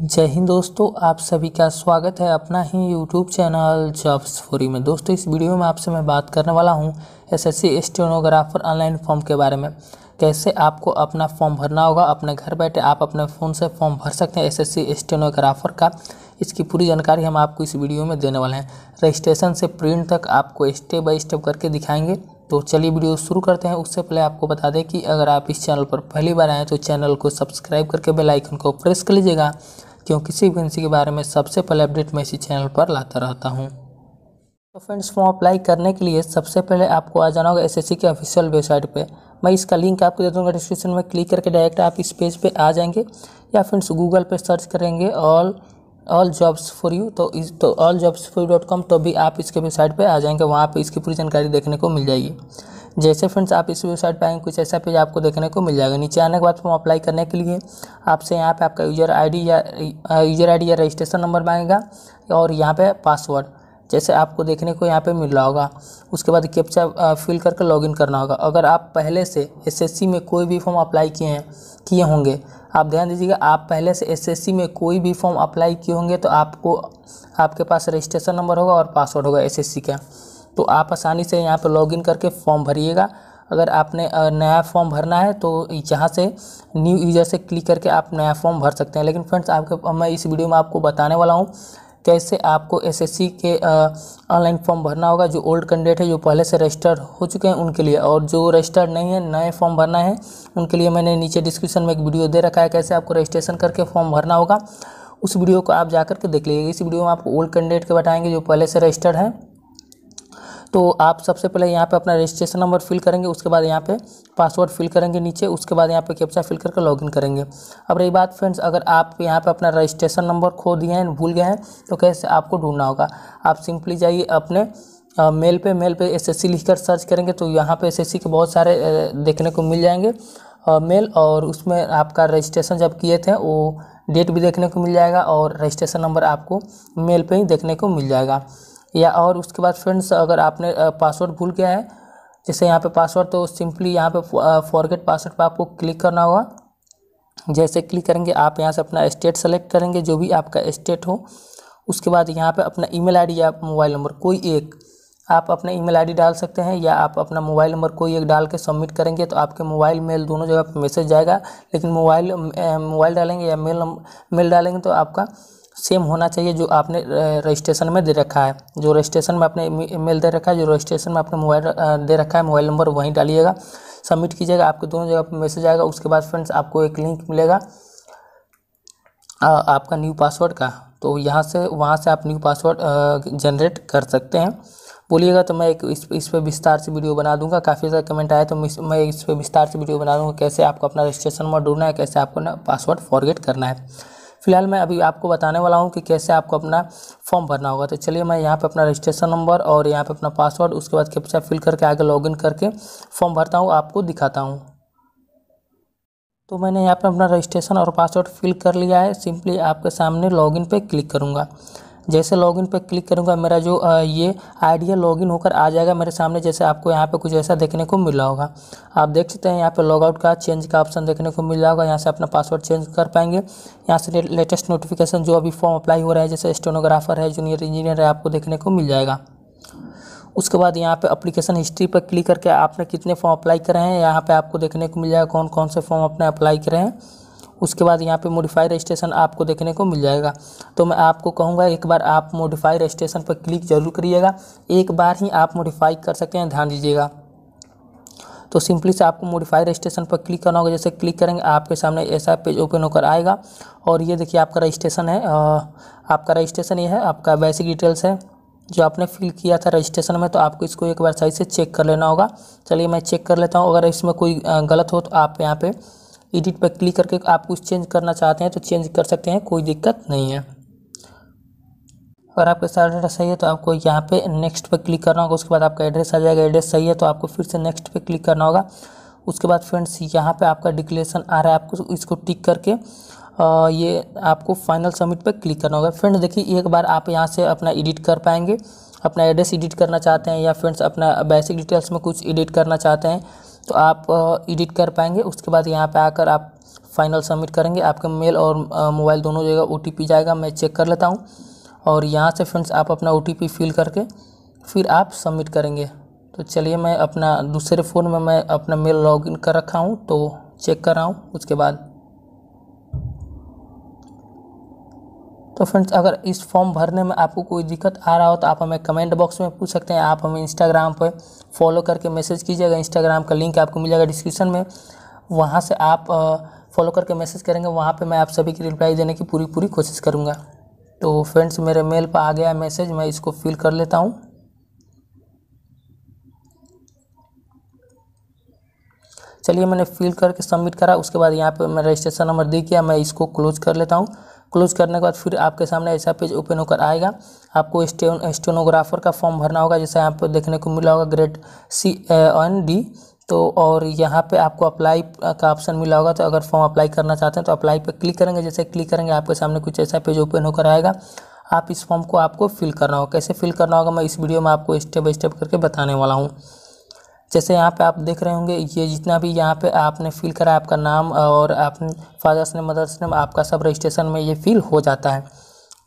जय हिंद दोस्तों आप सभी का स्वागत है अपना ही यूट्यूब चैनल जॉब्स फोरी में दोस्तों इस वीडियो में आपसे मैं बात करने वाला हूं एसएससी स्टेनोग्राफर ऑनलाइन फॉर्म के बारे में कैसे आपको अपना फॉर्म भरना होगा अपने घर बैठे आप अपने फ़ोन से फॉर्म भर सकते हैं एसएससी स्टेनोग्राफर का इसकी पूरी जानकारी हम आपको इस वीडियो में देने वाले हैं रजिस्ट्रेशन से प्रिंट तक आपको स्टेप बाई स्टेप करके दिखाएंगे तो चलिए वीडियो शुरू करते हैं उससे पहले आपको बता दें कि अगर आप इस चैनल पर पहली बार आएँ तो चैनल को सब्सक्राइब करके बेल आइकन को प्रेस कर लीजिएगा क्योंकि किसी वैकेंसी के बारे में सबसे पहले अपडेट मैं इसी चैनल पर लाता रहता हूँ तो फ्रेंड्स फॉर्म अप्लाई करने के लिए सबसे पहले आपको आ जाना होगा एसएससी के ऑफिशियल वेबसाइट पे मैं इसका लिंक आपको दे दूँगा डिस्क्रिप्शन में क्लिक करके डायरेक्ट आप इस पेज पे आ जाएंगे या फ्रेंड्स गूगल पे सर्च करेंगे all all jobs for you तो इस तो all jobs for you dot com तो भी आप इसके वेबसाइट पे आ जाएंगे वहाँ पे इसकी पूरी जानकारी देखने को मिल जाएगी जैसे फ्रेंड्स आप इस वेबसाइट पर आएंगे कुछ ऐसा पेज आपको देखने को मिल जाएगा नीचे आने के बाद फॉर्म अप्लाई करने के लिए आपसे यहाँ पे आपका यूजर आईडी या यूजर आईडी या रजिस्ट्रेशन नंबर मांगेगा और यहाँ पे पासवर्ड जैसे आपको देखने को यहाँ पे मिल रहा होगा उसके बाद कैप्चा फिल करके लॉगिन करना होगा अगर आप पहले से एसएससी में कोई भी फॉर्म अप्लाई किए हैं किए होंगे आप ध्यान दीजिएगा आप पहले से एसएससी में कोई भी फॉर्म अप्लाई किए होंगे तो आपको आपके पास रजिस्ट्रेशन नंबर होगा और पासवर्ड होगा एसएससी का तो आप आसानी से यहाँ पर लॉगिन करके फॉर्म भरिएगा अगर आपने नया फॉर्म भरना है तो यहाँ से न्यू यूजर से क्लिक करके आप नया फॉर्म भर सकते हैं लेकिन फ्रेंड्स आपके मैं इस वीडियो में आपको बताने वाला हूँ कैसे आपको एसएससी के ऑनलाइन फॉर्म भरना होगा जो ओल्ड कैंडिडेट है जो पहले से रजिस्टर्ड हो चुके हैं उनके लिए और जो रजिस्टर्ड नहीं है नए फॉर्म भरना है उनके लिए मैंने नीचे डिस्क्रिप्शन में एक वीडियो दे रखा है कैसे आपको रजिस्ट्रेशन करके फॉर्म भरना होगा उस वीडियो को आप जा के देख लीजिए इस वीडियो में आपको ओल्ड कैंडिडेट के बताएंगे जो पहले से रजिस्टर्ड हैं तो आप सबसे पहले यहाँ पे अपना रजिस्ट्रेशन नंबर फिल करेंगे उसके बाद यहाँ पे पासवर्ड फिल करेंगे नीचे उसके बाद यहाँ पे कैप्चा फिल करके लॉगिन करेंगे अब रही बात फ्रेंड्स अगर आप यहाँ पे अपना रजिस्ट्रेशन नंबर खो दिए हैं भूल गए हैं तो कैसे आपको ढूंढना होगा आप सिंपली जाइए अपने आ, मेल पे मेल पर एस लिखकर सर्च करेंगे तो यहाँ पर एस के बहुत सारे देखने को मिल जाएंगे आ, मेल और उसमें आपका रजिस्ट्रेशन जब किए थे वो डेट भी देखने को मिल जाएगा और रजिस्ट्रेशन नंबर आपको मेल पे ही देखने को मिल जाएगा या और उसके बाद फ्रेंड्स अगर आपने पासवर्ड भूल गया है जैसे यहाँ पे पासवर्ड तो सिंपली यहाँ पे फॉरगेट पासवर्ड पर आपको क्लिक करना होगा जैसे क्लिक करेंगे आप यहाँ से अपना स्टेट सेलेक्ट करेंगे जो भी आपका स्टेट हो उसके बाद यहाँ पे अपना ईमेल आईडी या मोबाइल नंबर कोई एक आप अपना ईमेल आईडी डाल सकते हैं या आप अपना मोबाइल नंबर कोई एक डाल के सबमिट करेंगे तो आपके मोबाइल मेल दोनों जगह पर मैसेज जाएगा लेकिन मोबाइल मोबाइल डालेंगे या मेल मेल डालेंगे तो आपका सेम होना चाहिए जो आपने रजिस्ट्रेशन में दे रखा है जो रजिस्ट्रेशन में आपने ईमेल दे रखा है जो रजिस्ट्रेशन में आपने मोबाइल दे रखा है मोबाइल नंबर वहीं डालिएगा सबमिट कीजिएगा आपके दोनों जगह पर मैसेज आएगा उसके बाद फ्रेंड्स आपको एक लिंक मिलेगा आपका न्यू पासवर्ड का तो यहाँ से वहाँ से आप न्यू पासवर्ड जनरेट कर सकते हैं बोलिएगा तो मैं एक इस इस पर विस्तार से वीडियो बना दूंगा काफ़ी सारे कमेंट आए तो मैं इस पर विस्तार से वीडियो बना दूंगा कैसे आपको अपना रजिस्ट्रेशन नंबर ढूंढना है कैसे आपको ना पासवर्ड फॉरगेट करना है फिलहाल मैं अभी आपको बताने वाला हूँ कि कैसे आपको अपना फॉर्म भरना होगा तो चलिए मैं यहाँ पे अपना रजिस्ट्रेशन नंबर और यहाँ पे अपना पासवर्ड उसके बाद कैप्चा फिल करके आगे लॉगिन करके फॉर्म भरता हूँ आपको दिखाता हूँ तो मैंने यहाँ पर अपना रजिस्ट्रेशन और पासवर्ड फिल कर लिया है सिंपली आपके सामने लॉगिन पे क्लिक करूँगा जैसे लॉगिन पर क्लिक करूँगा मेरा जो ये आइडिया लॉगिन होकर आ जाएगा मेरे सामने जैसे आपको यहाँ पे कुछ ऐसा देखने को मिला होगा आप देख सकते हैं यहाँ पे लॉगआउट का चेंज का ऑप्शन देखने को मिल जाएगा यहाँ से अपना पासवर्ड चेंज कर पाएंगे यहाँ से लेटेस्ट नोटिफिकेशन जो अभी फॉर्म अप्लाई हो रहा है जैसे स्टेनोग्राफर है जूनियर इंजीनियर है आपको देखने को मिल जाएगा उसके बाद यहाँ पे अप्लीकेशन हिस्ट्री पर क्लिक करके आपने कितने फॉर्म अप्लाई करे हैं यहाँ पे आपको देखने को मिल जाएगा कौन कौन से फॉर्म अपने अप्लाई करे हैं उसके बाद यहाँ पे मोडिफाई रजिस्ट्रेशन आपको देखने को मिल जाएगा तो मैं आपको कहूँगा एक बार आप मोडिफाई रजिस्ट्रेशन पर क्लिक जरूर करिएगा एक बार ही आप मोडिफाई कर सकते हैं ध्यान दीजिएगा तो सिंपली से आपको मोडिफाई रजिस्ट्रेशन पर क्लिक करना होगा जैसे क्लिक करेंगे आपके सामने ऐसा पेज ओपन होकर आएगा और ये देखिए आपका रजिस्ट्रेशन है आपका रजिस्ट्रेशन ये है आपका बेसिक डिटेल्स है जो आपने फिल किया था रजिस्ट्रेशन में तो आपको इसको एक बार सही से चेक कर लेना होगा चलिए मैं चेक कर लेता हूँ अगर इसमें कोई गलत हो तो आप यहाँ पर एडिट पर क्लिक करके आप कुछ चेंज करना चाहते हैं तो चेंज कर सकते हैं कोई दिक्कत नहीं है अगर आपका सारा डाटा सही है तो आपको यहाँ पे नेक्स्ट पर क्लिक करना होगा उसके बाद आपका एड्रेस आ जाएगा एड्रेस सही है तो आपको फिर से नेक्स्ट पर क्लिक करना होगा उसके बाद फ्रेंड्स यहाँ पे आपका डिक्लेरेशन आ रहा है आपको इसको टिक करके आ, ये आपको फाइनल सबमिट पर क्लिक करना होगा फ्रेंड्स देखिए एक बार आप यहाँ से अपना एडिट कर पाएंगे अपना एड्रेस एडिट करना चाहते हैं या फ्रेंड्स अपना बेसिक डिटेल्स में कुछ एडिट करना चाहते हैं तो आप एडिट कर पाएंगे उसके बाद यहाँ पे आकर आप फाइनल सबमिट करेंगे आपके मेल और मोबाइल दोनों जगह ओ जाएगा मैं चेक कर लेता हूँ और यहाँ से फ्रेंड्स आप अपना ओ फिल करके फिर आप सबमिट करेंगे तो चलिए मैं अपना दूसरे फ़ोन में मैं अपना मेल लॉगिन कर रखा हूँ तो चेक कर रहा हूँ उसके बाद तो फ्रेंड्स अगर इस फॉर्म भरने में आपको कोई दिक्कत आ रहा हो तो आप हमें कमेंट बॉक्स में पूछ सकते हैं आप हमें इंस्टाग्राम पर फॉलो करके मैसेज कीजिएगा इंस्टाग्राम का लिंक आपको मिलेगा डिस्क्रिप्शन में वहाँ से आप फॉलो करके मैसेज करेंगे वहाँ पर मैं आप सभी की रिप्लाई देने की पूरी पूरी कोशिश करूँगा तो फ्रेंड्स मेरे मेल पर आ गया मैसेज मैं इसको फिल कर लेता हूँ चलिए मैंने फिल करके सबमिट करा उसके बाद यहाँ पे मैं रजिस्ट्रेशन नंबर दे किया मैं इसको क्लोज कर लेता हूँ क्लोज करने के बाद फिर आपके सामने ऐसा पेज ओपन होकर आएगा आपको स्टेन स्टेनोग्राफर का फॉर्म भरना होगा जैसे यहाँ पर देखने को मिला होगा ग्रेड सी एन डी तो और यहाँ पे आपको अप्लाई का ऑप्शन मिला होगा तो अगर फॉर्म अप्लाई करना चाहते हैं तो अप्लाई पे क्लिक करेंगे जैसे क्लिक करेंगे आपके सामने कुछ ऐसा पेज ओपन होकर आएगा आप इस फॉर्म को आपको फिल करना होगा कैसे फिल करना होगा मैं इस वीडियो में आपको स्टेप बाई स्टेप करके बताने वाला हूँ जैसे यहाँ पे आप देख रहे होंगे ये जितना भी यहाँ पे आपने फिल करा आपका नाम और आप फादर्स ने मदर्स ने आपका सब रजिस्ट्रेशन में ये फिल हो जाता है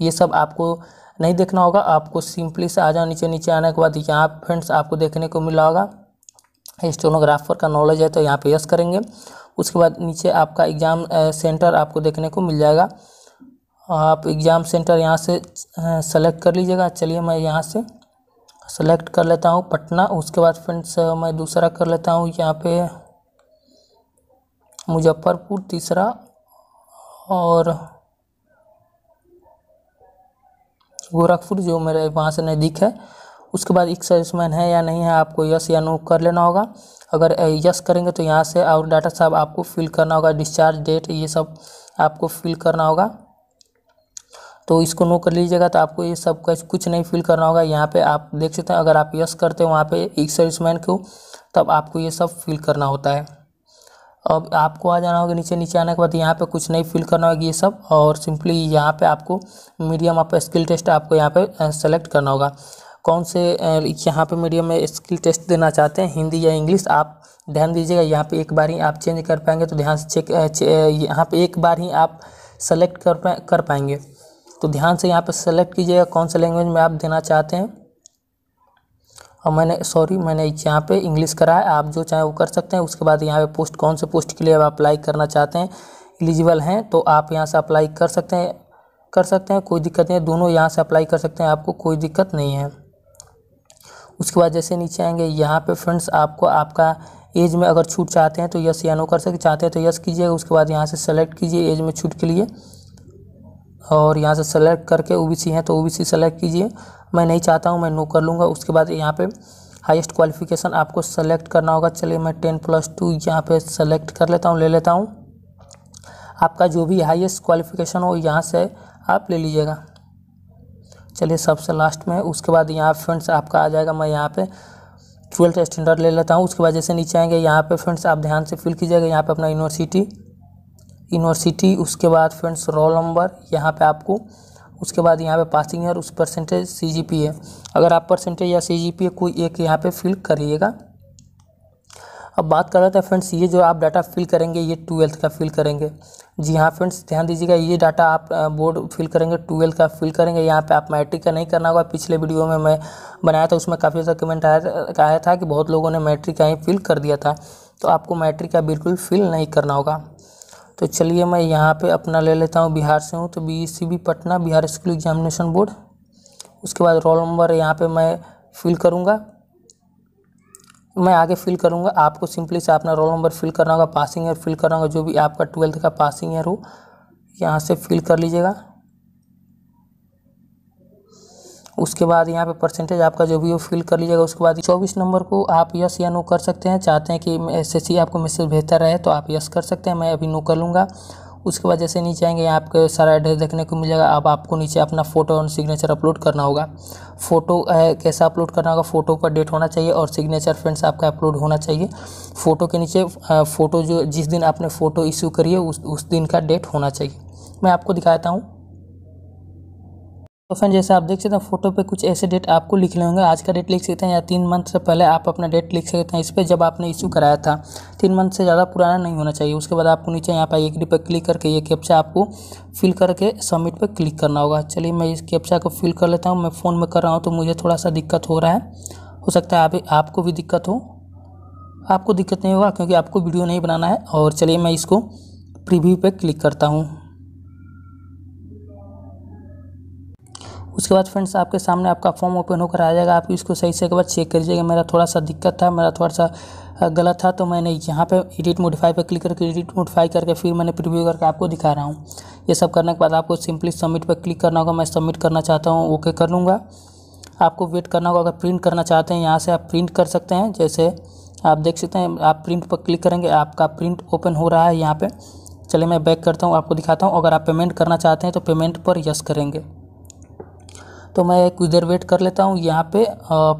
ये सब आपको नहीं देखना होगा आपको सिंपली से आ जाओ नीचे नीचे आने के बाद यहाँ फ्रेंड्स आपको देखने को मिला होगा स्टोनोग्राफर का नॉलेज है तो यहाँ पे यस करेंगे उसके बाद नीचे आपका एग्ज़ाम सेंटर आपको देखने को मिल जाएगा आप एग्ज़ाम सेंटर यहाँ से सेलेक्ट कर लीजिएगा चलिए मैं यहाँ से सेलेक्ट कर लेता हूँ पटना उसके बाद फ्रेंड्स मैं दूसरा कर लेता हूँ यहाँ पे मुजफ्फरपुर तीसरा और गोरखपुर जो मेरे वहाँ से नज़दीक है उसके बाद एक सर्विसमैन है या नहीं है आपको यस या नो कर लेना होगा अगर यस करेंगे तो यहाँ से और डाटा साहब आपको फिल करना होगा डिस्चार्ज डेट ये सब आपको फिल करना होगा तो इसको नो कर लीजिएगा तो आपको ये सब कुछ नहीं फिल करना होगा यहाँ पे आप देख सकते हैं अगर आप यस करते हैं वहाँ पे एक सर्विसमैन को तब आपको ये सब फिल करना होता है अब आपको आ जाना होगा नीचे नीचे आने के बाद यहाँ पे कुछ नहीं फिल करना होगा ये सब और सिंपली यहाँ पे आपको मीडियम आप स्किल टेस्ट आपको यहाँ पे सेलेक्ट करना होगा कौन से यहाँ पे मीडियम में स्किल टेस्ट देना चाहते हैं हिंदी या इंग्लिश आप ध्यान दीजिएगा यहाँ पे एक बार ही आप चेंज कर पाएंगे तो ध्यान से चेक चे, यहाँ पे एक बार ही आप सेलेक्ट कर पा कर पाएंगे तो ध्यान से यहाँ पर सेलेक्ट कीजिएगा कौन से लैंग्वेज में आप देना चाहते हैं और मैंने सॉरी मैंने यहाँ पे इंग्लिश करा है आप जो चाहें वो कर सकते हैं उसके बाद यहाँ पे पोस्ट कौन से पोस्ट के लिए आप अप्लाई करना चाहते हैं एलिजिबल हैं तो आप यहाँ से अप्लाई कर सकते हैं कर सकते हैं कोई दिक्कत नहीं है दोनों यहाँ से अप्लाई कर सकते हैं आपको कोई दिक्कत नहीं है उसके बाद जैसे नीचे आएंगे यहाँ पर फ्रेंड्स आपको आपका एज में अगर छूट चाहते हैं तो यस या नो कर सकते चाहते हैं तो यस कीजिएगा उसके बाद यहाँ से सेलेक्ट कीजिए एज में छूट के लिए और यहाँ से सेलेक्ट करके ओ बी सी तो ओ बी सी सेलेक्ट कीजिए मैं नहीं चाहता हूँ मैं नो कर लूँगा उसके बाद यहाँ पे हाईएस्ट क्वालिफिकेशन आपको सेलेक्ट करना होगा चलिए मैं टेन प्लस टू यहाँ पर सेलेक्ट कर लेता हूँ ले लेता हूँ आपका जो भी हाईएस्ट क्वालिफिकेशन हो यहाँ से आप ले लीजिएगा चलिए सबसे लास्ट में उसके बाद यहाँ फ्रेंड्स आपका आ जाएगा मैं यहाँ पे ट्वेल्थ स्टैंडर्ड ले लेता हूँ उसके बाद जैसे नीचे आएंगे यहाँ पे फ्रेंड्स आप ध्यान से फिल कीजिएगा यहाँ पे अपना यूनिवर्सिटी यूनिवर्सिटी उसके बाद फ्रेंड्स रोल नंबर यहाँ पे आपको उसके बाद यहाँ पे पासिंग ईयर उस परसेंटेज सी जी पी है अगर आप परसेंटेज या सी जी पी कोई एक यहाँ पे फिल करिएगा अब बात कर रहे थे फ्रेंड्स ये जो आप डाटा फिल करेंगे ये ट्वेल्थ का फिल करेंगे जी हाँ फ्रेंड्स ध्यान दीजिएगा ये डाटा आप बोर्ड फिल करेंगे ट्वेल्थ का फिल करेंगे यहाँ पे आप मैट्रिक का नहीं करना होगा पिछले वीडियो में मैं बनाया था उसमें काफ़ी ज़्यादा कमेंट आया आया था कि बहुत लोगों ने मैट्रिक का ही फिल कर दिया था तो आपको मैट्रिक का बिल्कुल फिल नहीं करना होगा तो चलिए मैं यहाँ पे अपना ले लेता हूँ बिहार से हूँ तो B C B Patna Bihar school examination board उसके बाद रोल नंबर यहाँ पे मैं फिल करूँगा मैं आगे फिल करूँगा आपको सिंपली से अपना रोल नंबर फिल करना होगा पासिंग ईयर फिल करना होगा जो भी आपका ट्वेल्थ का पासिंग ईयर हो यहाँ से फिल कर लीजिएगा उसके बाद यहाँ पे परसेंटेज आपका जो भी हो फिल कर लीजिएगा उसके बाद चौबीस नंबर को आप यस या नो कर सकते हैं चाहते हैं कि एस आपको मैसेज भेजता रहे तो आप यस कर सकते हैं मैं अभी नो कर लूँगा उसके बाद जैसे नीचे आएंगे यहाँ आपके सारा एड्रेस देखने को मिलेगा अब आपको नीचे अपना फोटो और सिग्नेचर अपलोड करना होगा फोटो कैसा अपलोड करना होगा फोटो का डेट होना चाहिए और सिग्नेचर फ्रेंड्स आपका अपलोड होना चाहिए फ़ोटो के नीचे फ़ोटो जो जिस दिन आपने फ़ोटो इशू करी है उस उस दिन का डेट होना चाहिए मैं आपको दिखाता हूँ तो फ्रेंड जैसे आप देख सकते हैं फोटो पे कुछ ऐसे डेट आपको लिख लेंगे आज का डेट लिख सकते हैं या तीन मंथ से पहले आप अपना डेट लिख सकते हैं इस पर जब आपने इशू कराया था तीन मंथ से ज़्यादा पुराना नहीं होना चाहिए उसके बाद आपको नीचे यहाँ पर एक डी पर क्लिक करके ये कैप्चा आपको फिल करके सबमिट पर क्लिक करना होगा चलिए मैं इस कैप्चा को फिल कर लेता हूँ मैं फ़ोन में कर रहा हूँ तो मुझे थोड़ा सा दिक्कत हो रहा है हो सकता है अभी आपको भी दिक्कत हो आपको दिक्कत नहीं होगा क्योंकि आपको वीडियो नहीं बनाना है और चलिए मैं इसको प्रीव्यू पर क्लिक करता हूँ उसके बाद फ्रेंड्स आपके सामने आपका फॉर्म ओपन होकर आ जाएगा आप इसको सही से एक बार चेक लीजिएगा मेरा थोड़ा सा दिक्कत था मेरा थोड़ा सा गलत था तो मैंने यहाँ पे एडिट मोडिफाई पे क्लिक करके एडिट मोडिफाई करके फिर मैंने प्रिव्यू करके आपको दिखा रहा हूँ ये सब करने के बाद आपको सिंपली सबमिट पर क्लिक करना होगा मैं सबमिट करना चाहता हूँ ओके कर लूँगा आपको वेट करना होगा अगर प्रिंट करना चाहते हैं यहाँ से आप प्रिंट कर सकते हैं जैसे आप देख सकते हैं आप प्रिंट पर क्लिक करेंगे आपका प्रिंट ओपन हो रहा है यहाँ पर चलिए मैं बैक करता हूँ आपको दिखाता हूँ अगर आप पेमेंट करना चाहते हैं तो पेमेंट पर यस करेंगे तो मैं कुछ देर वेट कर लेता हूँ यहाँ पे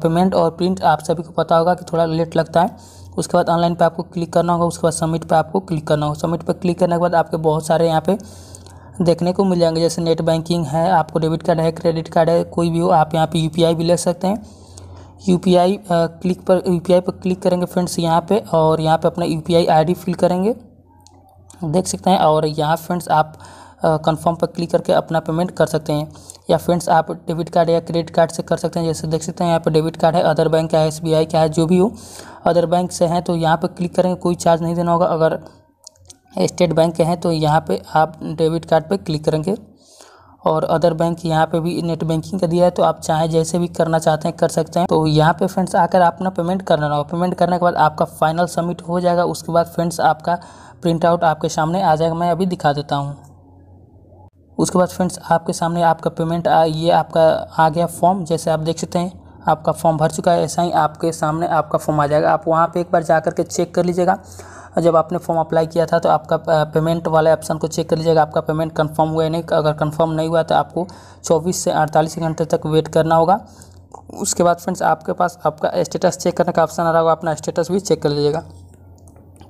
पेमेंट और प्रिंट आप सभी को पता होगा कि थोड़ा लेट लगता है उसके बाद ऑनलाइन पे आपको क्लिक करना होगा उसके बाद सबमिट पे आपको क्लिक करना होगा सबमिट पे क्लिक करने के बाद आपके बहुत सारे यहाँ पे देखने को मिल जाएंगे जैसे नेट बैंकिंग है आपको डेबिट कार्ड है क्रेडिट कार्ड है कोई भी हो आप यहाँ पे यू भी ले सकते हैं यू क्लिक पर यू पर क्लिक करेंगे फ्रेंड्स यहाँ पर और यहाँ पर अपना यू पी फिल करेंगे देख सकते हैं और यहाँ फ्रेंड्स आप कंफर्म पर क्लिक करके अपना पेमेंट कर सकते हैं या फ्रेंड्स आप डेबिट कार्ड या क्रेडिट कार्ड से कर सकते हैं जैसे देख सकते हैं यहाँ पर डेबिट कार्ड है अदर बैंक का है एस का है जो भी हो अदर बैंक से हैं तो यहाँ पर क्लिक करेंगे कोई चार्ज नहीं देना होगा अगर स्टेट बैंक के हैं तो यहाँ पर आप डेबिट कार्ड पर क्लिक करेंगे और अदर बैंक यहाँ पे भी नेट बैंकिंग का दिया है तो आप चाहें जैसे भी करना चाहते हैं कर सकते हैं तो यहाँ पे फ्रेंड्स आकर अपना पेमेंट करना होगा पेमेंट करने के बाद आपका फाइनल सबमिट हो जाएगा उसके बाद फ्रेंड्स आपका प्रिंट आउट आपके सामने आ जाएगा मैं अभी दिखा देता हूँ उसके बाद फ्रेंड्स आपके सामने आपका पेमेंट आ ये आपका आ गया फॉर्म जैसे आप देख सकते हैं आपका फॉर्म भर चुका है ऐसा ही आपके सामने आपका फॉर्म आ जाएगा आप वहाँ पे एक बार जा करके चेक कर लीजिएगा जब आपने फॉर्म अप्लाई किया था तो आपका पेमेंट वाले ऑप्शन को चेक कर लीजिएगा आपका पेमेंट कंफर्म हुआ या नहीं अगर कंफर्म नहीं हुआ तो आपको 24 से 48 घंटे तक वेट करना होगा उसके बाद फ्रेंड्स आपके पास आपका स्टेटस चेक करने का ऑप्शन आ रहा होगा अपना स्टेटस भी चेक कर लीजिएगा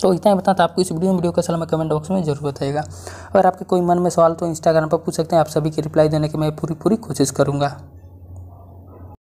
तो इतना ही बताता तो आपको इस वीडियो में वीडियो का सलाह कमेंट बॉक्स में जरूर बताएगा अगर आपके कोई मन में सवाल तो इंस्टाग्राम पर पूछ सकते हैं आप सभी की रिप्लाई देने की मैं पूरी पूरी कोशिश करूँगा